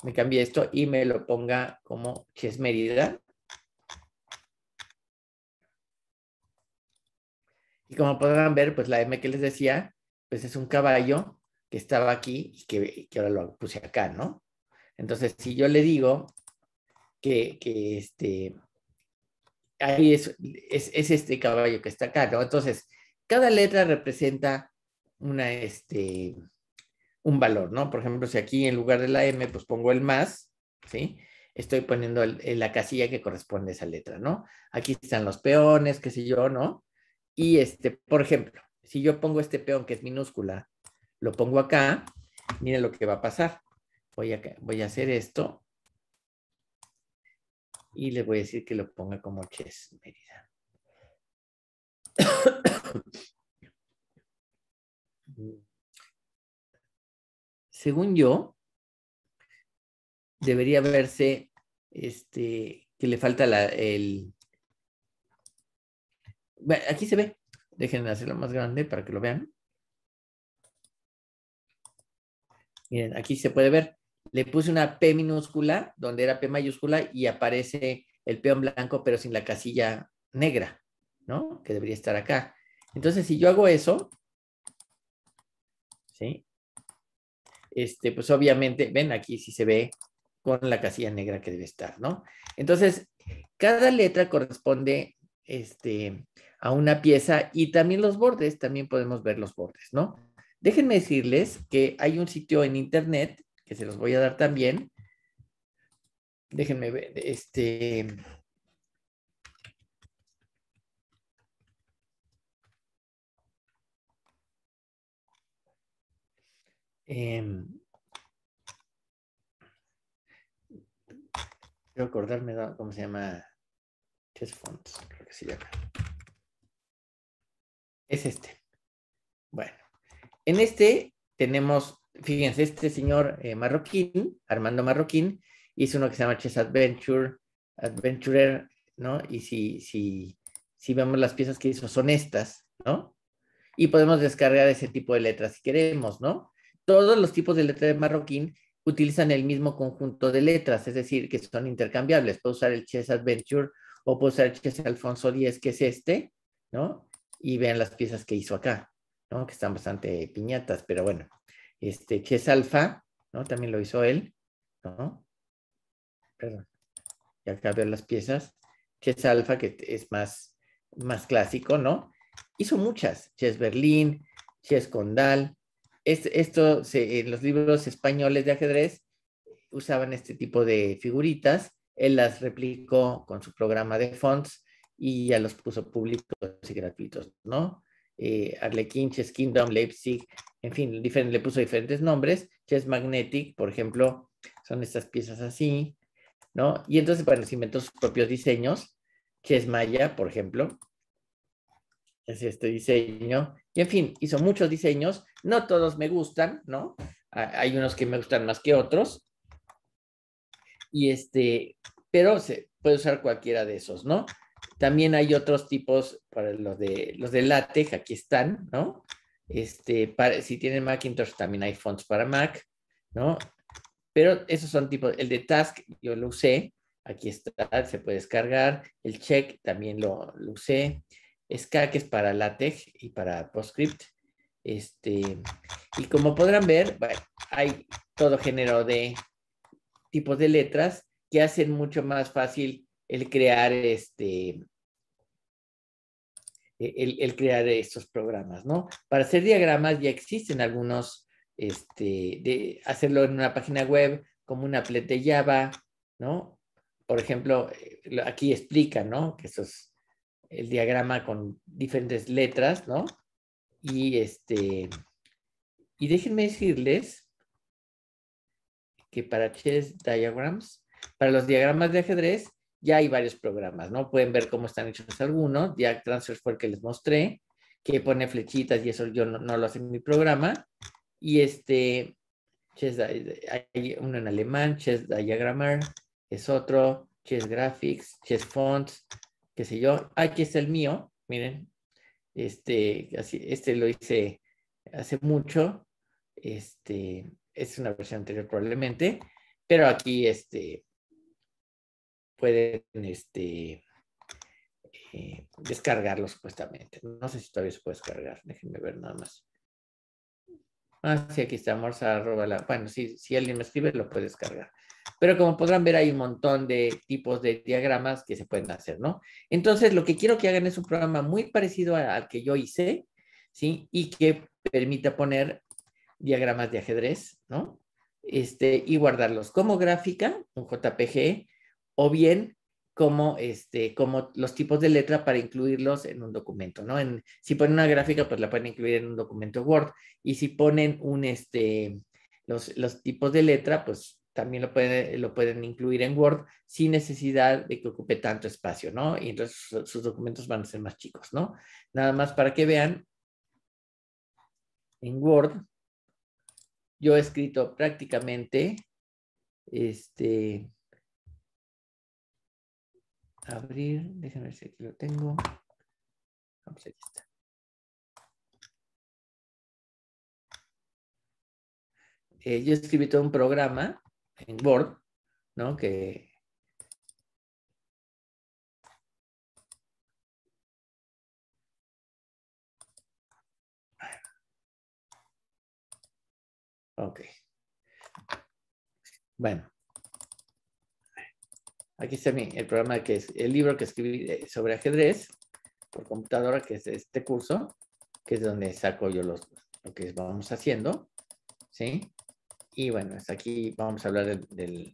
Me cambie esto y me lo ponga como Chesmerida. Y como podrán ver, pues la M que les decía, pues es un caballo que estaba aquí y que, ahora lo puse acá, ¿no? Entonces, si yo le digo que, este, ahí es, es, este caballo que está acá, ¿no? Entonces, cada letra representa una, este, un valor, ¿no? Por ejemplo, si aquí en lugar de la M, pues pongo el más, ¿sí? Estoy poniendo la casilla que corresponde a esa letra, ¿no? Aquí están los peones, qué sé yo, ¿no? Y este, por ejemplo, si yo pongo este peón que es minúscula lo pongo acá, miren lo que va a pasar. Voy a, voy a hacer esto y le voy a decir que lo ponga como Chess medida. Según yo, debería verse este, que le falta la, el... Bueno, aquí se ve. Dejen hacerlo más grande para que lo vean. Miren, aquí se puede ver, le puse una P minúscula, donde era P mayúscula, y aparece el peón blanco, pero sin la casilla negra, ¿no? Que debería estar acá. Entonces, si yo hago eso, ¿sí? Este, pues obviamente, ven aquí si sí se ve con la casilla negra que debe estar, ¿no? Entonces, cada letra corresponde este, a una pieza y también los bordes, también podemos ver los bordes, ¿no? Déjenme decirles que hay un sitio en internet que se los voy a dar también. Déjenme ver, este... Eh... Quiero acordarme cómo se llama. Chess Fonts, creo que se llama. Es este. En este tenemos, fíjense, este señor eh, marroquín, Armando Marroquín, hizo uno que se llama Chess Adventure, Adventurer, ¿no? Y si, si, si vemos las piezas que hizo, son estas, ¿no? Y podemos descargar ese tipo de letras si queremos, ¿no? Todos los tipos de letras de marroquín utilizan el mismo conjunto de letras, es decir, que son intercambiables. Puedo usar el Chess Adventure o puedo usar el Chess Alfonso X, que es este, ¿no? Y vean las piezas que hizo acá. Que están bastante piñatas, pero bueno. Este, que es alfa, ¿no? También lo hizo él, ¿no? Perdón. Y acá veo las piezas. Chess alfa, que es más, más clásico, ¿no? Hizo muchas. Chess Berlín, Chess Condal. esto, en los libros españoles de ajedrez usaban este tipo de figuritas. Él las replicó con su programa de fonts y ya los puso públicos y gratuitos, ¿no? eh, Arlequín, Chess Kingdom, Leipzig, en fin, diferente, le puso diferentes nombres. Chess Magnetic, por ejemplo, son estas piezas así, ¿no? Y entonces, bueno, se inventó sus propios diseños. Chess Maya, por ejemplo, es este diseño. Y en fin, hizo muchos diseños. No todos me gustan, ¿no? Hay unos que me gustan más que otros. Y este, pero se puede usar cualquiera de esos, ¿no? También hay otros tipos para los de, los de LaTeX, aquí están, ¿no? Este, si tienen Macintosh, también hay fonts para Mac, ¿no? Pero esos son tipos, el de task yo lo usé, aquí está, se puede descargar, el check también lo, lo usé, SCAC es para LaTeX y para PostScript, este, y como podrán ver, hay todo género de tipos de letras que hacen mucho más fácil el crear este, e-, el, estos programas, ¿no? Para hacer diagramas ya existen algunos, este, hacerlo en una página web, como una applet de Java, ¿no? Por ejemplo, eh, aquí explica, ¿no? Que eso es el diagrama con diferentes letras, ¿no? Y este, y déjenme decirles que para chess diagrams, para los diagramas de ajedrez, ya hay varios programas, ¿no? Pueden ver cómo están hechos algunos. Ya Transfer fue que les mostré, que pone flechitas y eso yo no, lo hace en mi programa. Y este, Chess, hay uno en alemán, Chess Diagrammar es otro, Chess Graphics, Chess Fonts, qué sé yo. Aquí está el mío, miren. Este, este lo hice hace mucho. Este, es una versión anterior probablemente, pero aquí este, pueden este, eh, descargarlo supuestamente. No sé si todavía se puede descargar, déjenme ver nada más. Ah, sí, aquí está, morsa, Bueno, si alguien me escribe, lo puede descargar. Pero como podrán ver, hay un montón de tipos de diagramas que se pueden hacer, ¿no? Entonces, lo que quiero que hagan es un programa muy parecido al que yo hice, ¿sí? Y que permita poner diagramas de ajedrez, ¿no? Este, y guardarlos como gráfica, un JPG, o bien como, este, como los tipos de letra para incluirlos en un documento, ¿no? En, si ponen una gráfica, pues la pueden incluir en un documento Word. Y si ponen un, este, los, los tipos de letra, pues también lo, lo pueden incluir en Word sin necesidad de que ocupe tanto espacio, ¿no? Y entonces sus, sus documentos van a ser más chicos, ¿no? Nada más para que vean, en Word, yo he escrito prácticamente, este, abrir, déjenme ver si aquí lo tengo. Eh, yo escribí todo un programa en Word, ¿no? Que Ok. Bueno, Aquí está el programa que es el libro que escribí eh, sobre ajedrez por computadora, que es este curso, que es donde saco yo los, lo que vamos haciendo. ¿Sí? Y bueno, hasta aquí vamos a hablar del,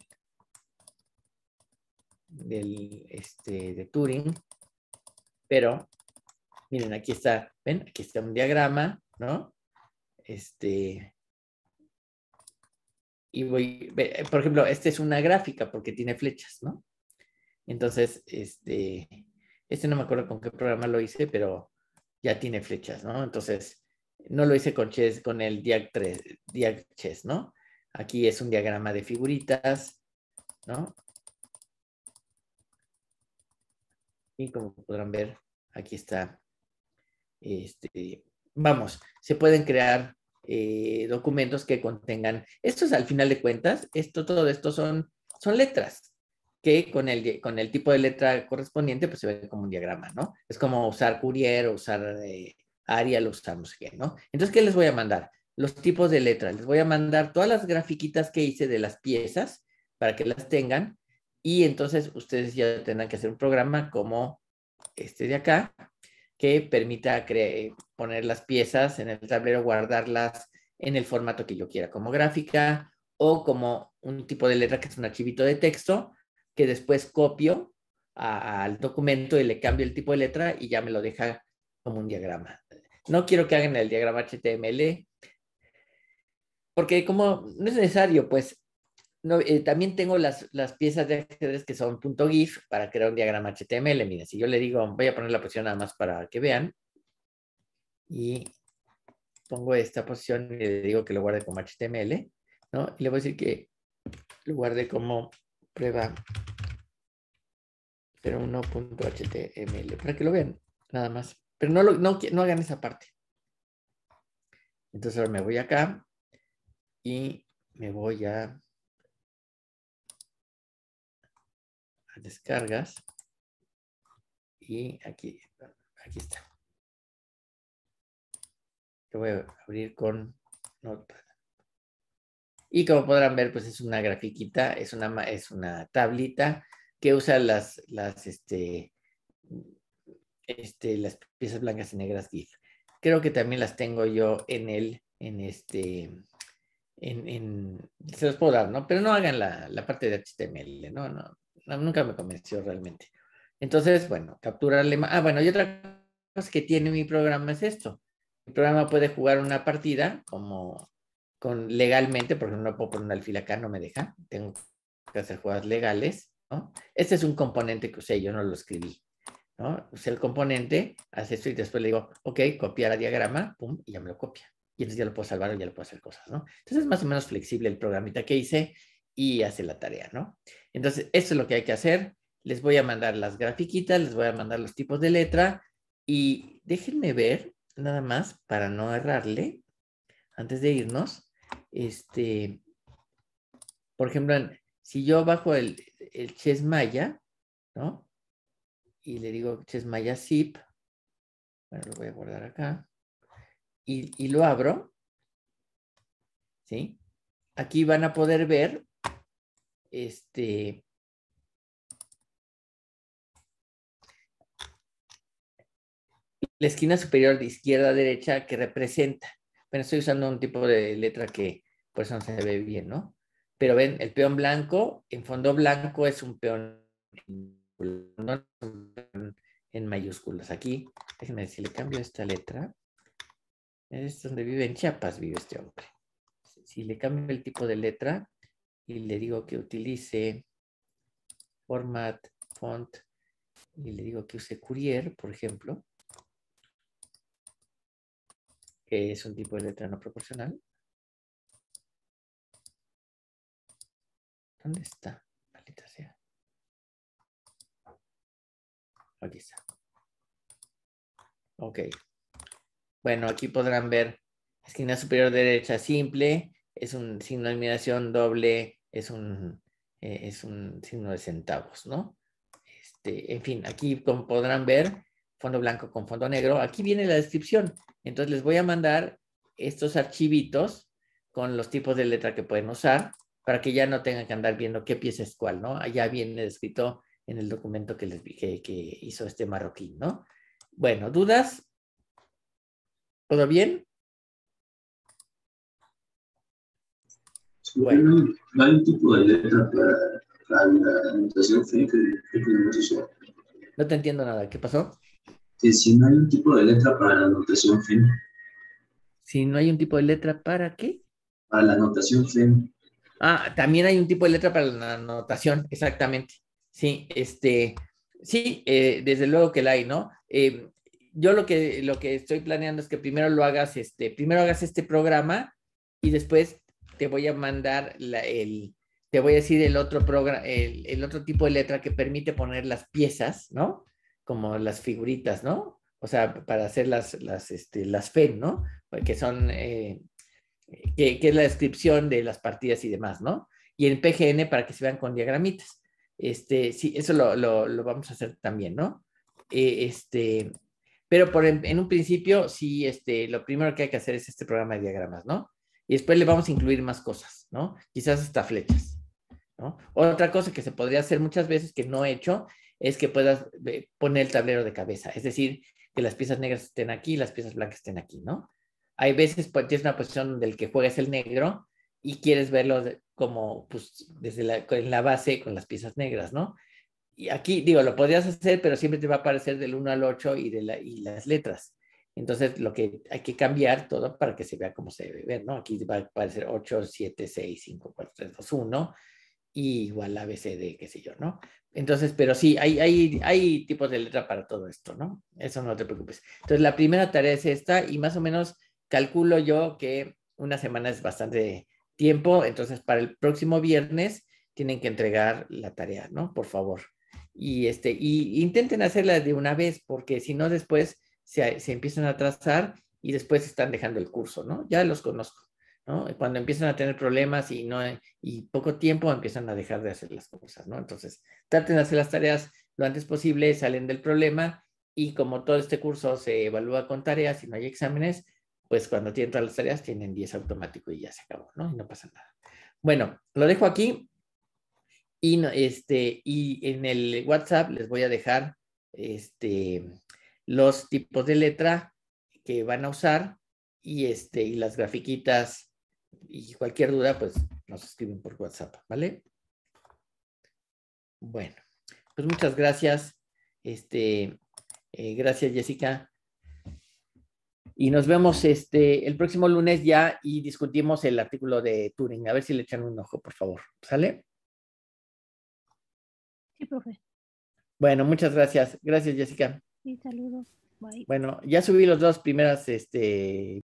del este, de Turing. Pero, miren, aquí está, ven, aquí está un diagrama, ¿no? Este, y voy, por ejemplo, esta es una gráfica porque tiene flechas, ¿no? Entonces, este, este no me acuerdo con qué programa lo hice, pero ya tiene flechas, ¿no? Entonces, no lo hice con chess, con el diag 3, ¿no? Aquí es un diagrama de figuritas, ¿no? Y como podrán ver, aquí está. Este, vamos, se pueden crear eh, documentos que contengan. Esto es al final de cuentas, esto, todo esto son, son letras, que con el, con el tipo de letra correspondiente, pues se ve como un diagrama, ¿no? Es como usar Courier o usar eh, Arial o usar ¿no? Entonces, ¿qué les voy a mandar? Los tipos de letra. Les voy a mandar todas las grafiquitas que hice de las piezas para que las tengan y entonces ustedes ya tendrán que hacer un programa como este de acá que permita poner las piezas en el tablero, guardarlas en el formato que yo quiera, como gráfica o como un tipo de letra que es un archivito de texto que después copio al documento y le cambio el tipo de letra y ya me lo deja como un diagrama. No quiero que hagan el diagrama HTML, porque como no es necesario, pues eh, también tengo las, piezas de ajedrez que son .gif para crear un diagrama HTML. Mira, si yo le digo, voy a poner la posición nada más para que vean. Y pongo esta posición y le digo que lo guarde como HTML, ¿no? Y le voy a decir que lo guarde como prueba 01.html para que lo vean, nada más. Pero no, lo, no, hagan esa parte. Entonces ahora me voy acá y me voy a, a descargas y aquí, aquí está. Lo voy a abrir con Notepad. Y como podrán ver, pues es una grafiquita, es una, es una tablita que usa las, las, este, este, las piezas blancas y negras GIF. Creo que también las tengo yo en el, en este, en, se los puedo dar, ¿no? Pero no hagan la, la parte de HTML, ¿no? No, no Nunca me convenció realmente. Entonces, bueno, capturarle... Ah, bueno, y otra cosa que tiene mi programa es esto. Mi programa puede jugar una partida como legalmente, porque no puedo poner un alfil acá, no me deja, tengo que hacer jugadas legales, ¿no? Este es un componente que usé, yo no lo escribí, ¿no? Usé el componente, hace esto y después le digo, ok, copiar a diagrama, pum, y ya me lo copia. Y entonces ya lo puedo salvar o ya lo puedo hacer cosas, ¿no? Entonces es más o menos flexible el programita que hice y hace la tarea, ¿no? Entonces, esto es lo que hay que hacer. Les voy a mandar las grafiquitas, les voy a mandar los tipos de letra y déjenme ver nada más para no errarle antes de irnos este, por ejemplo, si yo bajo el, el Maya, ¿no? Y le digo Maya zip, bueno, lo voy a guardar acá, y, y lo abro, ¿sí? Aquí van a poder ver, este, la esquina superior de izquierda a derecha que representa pero estoy usando un tipo de letra que por eso no se ve bien, ¿no? Pero ven, el peón blanco, en fondo blanco es un peón en mayúsculas. Aquí, déjenme decirle, le cambio esta letra, es donde vive, en Chiapas vive este hombre. Si le cambio el tipo de letra y le digo que utilice format, font, y le digo que use courier, por ejemplo, que es un tipo de letra no proporcional. ¿Dónde está? sea. Aquí está. Ok. Bueno, aquí podrán ver esquina superior derecha simple, es un signo de admiración doble, es un, eh, es un signo de centavos, ¿no? Este, en fin, aquí podrán ver, fondo blanco con fondo negro, aquí viene la descripción. Entonces les voy a mandar estos archivitos con los tipos de letra que pueden usar para que ya no tengan que andar viendo qué pieza es cuál, ¿no? Allá viene escrito en el documento que les dije que hizo este marroquín, ¿no? Bueno, ¿dudas? ¿Todo bien? No de letra para, la No te entiendo nada. ¿Qué pasó? si no hay un tipo de letra para la anotación FEM. Si no hay un tipo de letra para qué? Para la anotación FEM. Ah, también hay un tipo de letra para la anotación, exactamente. Sí, este, sí, eh, desde luego que la hay, ¿no? Eh, yo lo que, lo que estoy planeando es que primero lo hagas, este, primero hagas este programa y después te voy a mandar el, te voy a decir el otro programa, el, otro tipo de letra que permite poner las piezas, ¿no? como las figuritas, ¿no? O sea, para hacer las, las, este, las e ¿no? Que son, eh, que, es la descripción de las partidas y demás, ¿no? Y el PGN para que se vean con diagramitas. Este, sí, eso lo, vamos a hacer también, ¿no? Eh, este, pero en, un principio, sí, este, lo primero que hay que hacer es este programa de diagramas, ¿no? Y después le vamos a incluir más cosas, ¿no? Quizás hasta flechas, ¿no? Otra cosa que se podría hacer muchas veces que no he hecho es que puedas eh, poner el tablero de cabeza, es decir, que las piezas negras estén aquí y las piezas blancas estén aquí, ¿no? Hay veces pues, tienes una posición del que juegas el negro y quieres verlo como pues, desde la, en la base con las piezas negras, ¿no? Y aquí, digo, lo podrías hacer, pero siempre te va a aparecer del 1 al 8 y, de la, y las letras. Entonces, lo que hay que cambiar todo para que se vea como se debe ver, ¿no? Aquí va a aparecer 8, 7, 6, 5, 4, 3, 2, 1 y igual ABCD, qué sé yo, ¿no? Entonces, pero sí, hay, hay, hay tipos de letra para todo esto, ¿no? Eso no te preocupes. Entonces, la primera tarea es esta y más o menos calculo yo que una semana es bastante tiempo, entonces para el próximo viernes tienen que entregar la tarea, ¿no? Por favor. Y, este, y intenten hacerla de una vez, porque si no, después se, se empiezan a atrasar y después están dejando el curso, ¿no? Ya los conozco. Cuando empiezan a tener problemas y, no, y poco tiempo empiezan a dejar de hacer las cosas, ¿no? Entonces, traten de hacer las tareas lo antes posible, salen del problema y como todo este curso se evalúa con tareas y no hay exámenes, pues cuando tienen todas las tareas tienen 10 automático y ya se acabó, ¿no? Y no pasa nada. Bueno, lo dejo aquí y, este, y en el WhatsApp les voy a dejar este, los tipos de letra que van a usar y, este, y las grafiquitas y cualquier duda, pues nos escriben por WhatsApp, ¿vale? Bueno, pues muchas gracias. Este, eh, gracias, Jessica. Y nos vemos este, el próximo lunes ya y discutimos el artículo de Turing. A ver si le echan un ojo, por favor. ¿Sale? Sí, profe. Bueno, muchas gracias. Gracias, Jessica. Sí, saludos. Bueno, ya subí los dos primeras este,